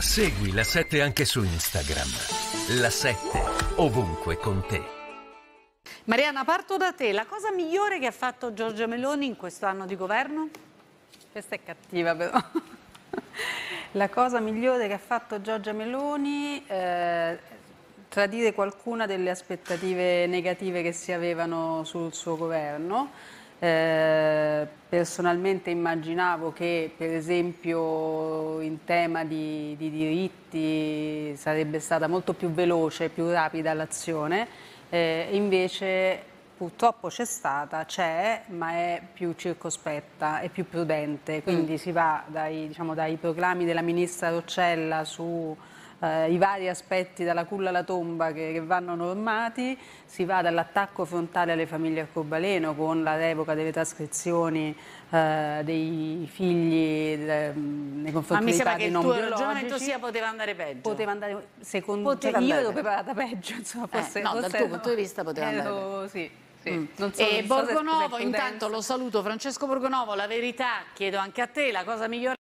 Segui la 7 anche su Instagram. La 7 ovunque con te. Mariana, parto da te. La cosa migliore che ha fatto Giorgia Meloni in questo anno di governo? Questa è cattiva però. La cosa migliore che ha fatto Giorgia Meloni eh, tradire qualcuna delle aspettative negative che si avevano sul suo governo. Eh, personalmente immaginavo che per esempio in tema di, di diritti sarebbe stata molto più veloce, e più rapida l'azione, eh, invece purtroppo c'è stata, c'è, ma è più circospetta e più prudente, quindi mm. si va dai, diciamo, dai, proclami della ministra Roccella su eh, i vari aspetti dalla culla alla tomba che, che vanno normati, si va dall'attacco frontale alle famiglie arcobaleno con la revoca delle trascrizioni eh, dei figli de, nei confronti dei padri non biologici. Ma mi sembra che il tuo sia poteva andare peggio. Poteva andare, secondo poteva cioè, andare. io ero preparata peggio, insomma, eh, forse, eh, no, forse dal tuo no. punto di vista poteva ero, eh, andare peggio. Sì. Sì, mm. so, e Borgonovo, so intanto lo saluto, Francesco Borgonovo, la verità, chiedo anche a te, la cosa migliore